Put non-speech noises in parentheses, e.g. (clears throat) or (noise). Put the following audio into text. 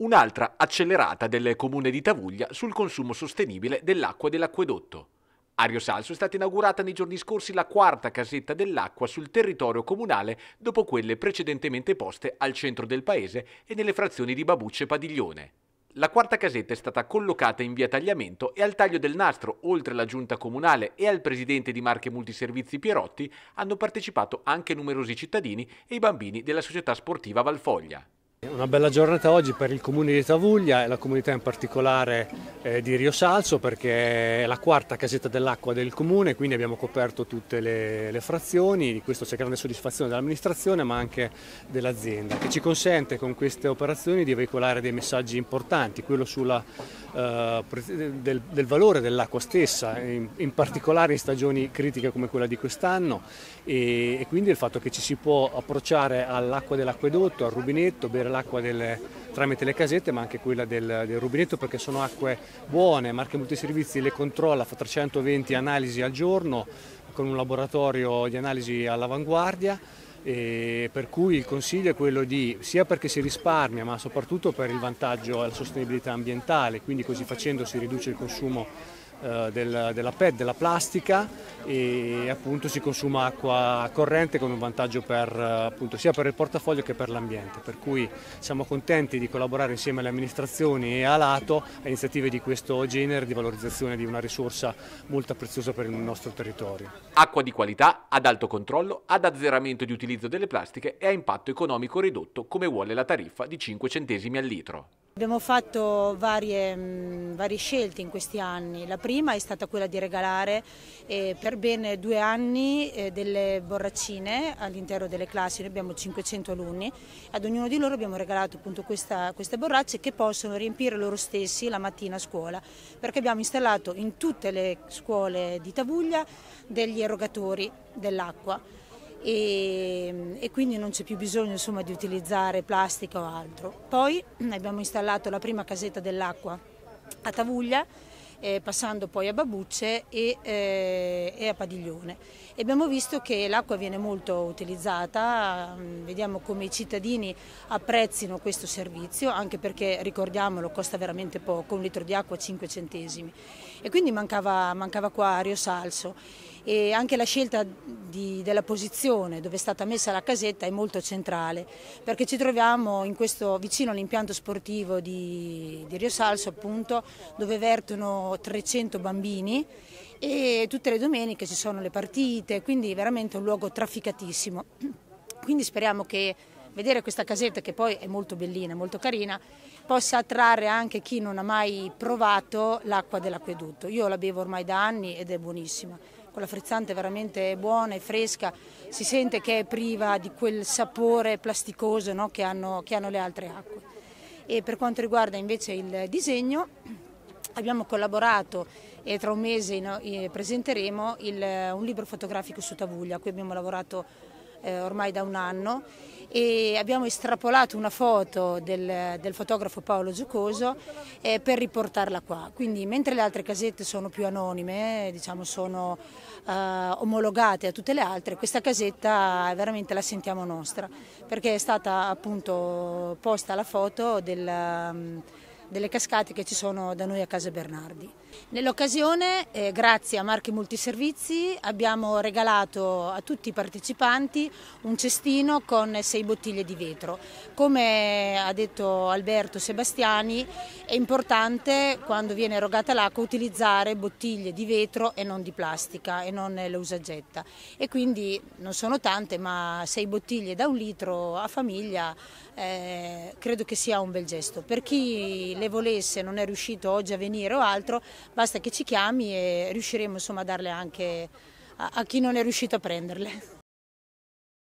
Un'altra accelerata del comune di Tavuglia sul consumo sostenibile dell'acqua dell'acquedotto. A Salso è stata inaugurata nei giorni scorsi la quarta casetta dell'acqua sul territorio comunale dopo quelle precedentemente poste al centro del paese e nelle frazioni di Babucce e Padiglione. La quarta casetta è stata collocata in via Tagliamento e al taglio del nastro, oltre alla giunta comunale e al presidente di Marche Multiservizi Pierotti, hanno partecipato anche numerosi cittadini e i bambini della società sportiva Valfoglia. Una bella giornata oggi per il comune di Tavuglia e la comunità in particolare eh, di Rio Salso perché è la quarta casetta dell'acqua del comune, quindi abbiamo coperto tutte le, le frazioni, di questo c'è grande soddisfazione dell'amministrazione ma anche dell'azienda che ci consente con queste operazioni di veicolare dei messaggi importanti, quello sulla eh, del, del, valore dell'acqua stessa, in, in, particolare in stagioni critiche come quella di quest'anno e, e, quindi il fatto che ci si può approcciare all'acqua dell'acquedotto, al rubinetto, bere l'acqua delle, tramite le casette ma anche quella del, del, rubinetto perché sono acque buone, Marche Multiservizi le controlla, fa 320 analisi al giorno con un laboratorio di analisi all'avanguardia e per cui il consiglio è quello di, sia perché si risparmia ma soprattutto per il vantaggio alla sostenibilità ambientale, quindi così facendo si riduce il consumo eh, del, della PET, della plastica e appunto si consuma acqua corrente con un vantaggio per, eh, appunto, sia per il portafoglio che per l'ambiente, per cui siamo contenti di collaborare insieme alle amministrazioni e a Lato a iniziative di questo genere di valorizzazione di una risorsa molto preziosa per il nostro territorio. Acqua di qualità, ad alto controllo, ad azzeramento di utilizzo delle plastiche e a impatto economico ridotto come vuole la tariffa di 5 centesimi al litro. Abbiamo fatto varie, mh, varie, scelte in questi anni. La prima è stata quella di regalare eh, per bene due anni eh, delle borraccine all'interno delle classi. Noi abbiamo 500 alunni. Ad ognuno di loro abbiamo regalato appunto, questa, queste borracce che possono riempire loro stessi la mattina a scuola. Perché abbiamo installato in tutte le scuole di Tavuglia degli erogatori dell'acqua e, e quindi non c'è più bisogno insomma, di utilizzare plastica o altro. Poi (clears throat) abbiamo installato la prima casetta dell'acqua a Tavuglia eh, passando poi a Babucce e, eh, e, a Padiglione. E abbiamo visto che l'acqua viene molto utilizzata, mm, vediamo come i cittadini apprezzino questo servizio, anche perché ricordiamolo costa veramente poco, un litro di acqua 5 centesimi. E quindi mancava, mancava qua Rio Salso e anche la scelta di, della posizione dove è stata messa la casetta è molto centrale perché ci troviamo questo, vicino all'impianto sportivo di, di Rio Salso appunto dove vertono 300 bambini e tutte le domeniche ci sono le partite quindi veramente un luogo trafficatissimo quindi speriamo che vedere questa casetta che poi è molto bellina, molto carina, possa attrarre anche chi non ha mai provato l'acqua dell'acquedutto. Io la bevo ormai da anni ed è buonissima quella frizzante veramente buona e fresca, si sente che è priva di quel sapore plasticoso no, che, hanno, che hanno le altre acque. E per quanto riguarda invece il disegno, abbiamo collaborato e tra un mese eh, presenteremo il, un libro fotografico su Tavuglia, qui abbiamo lavorato eh, ormai da un anno e abbiamo estrapolato una foto del, del fotografo Paolo Giocoso eh, per riportarla qua. Quindi mentre le altre casette sono più anonime, eh, diciamo sono eh, omologate a tutte le altre, questa casetta veramente la sentiamo nostra perché è stata appunto posta la foto del... Um, delle cascate che ci sono da noi a Casa Bernardi. Nell'occasione, eh, grazie a Marchi Multiservizi, abbiamo regalato a tutti i partecipanti un cestino con sei bottiglie di vetro. Come ha detto Alberto Sebastiani, è importante quando viene erogata l'acqua utilizzare bottiglie di vetro e non di plastica e non le usagetta. E quindi non sono tante, ma sei bottiglie da un litro a famiglia eh, credo che sia un bel gesto. Per chi le volesse, non è riuscito oggi a venire o altro, basta che ci chiami e riusciremo insomma, a darle anche a, a chi non è riuscito a prenderle.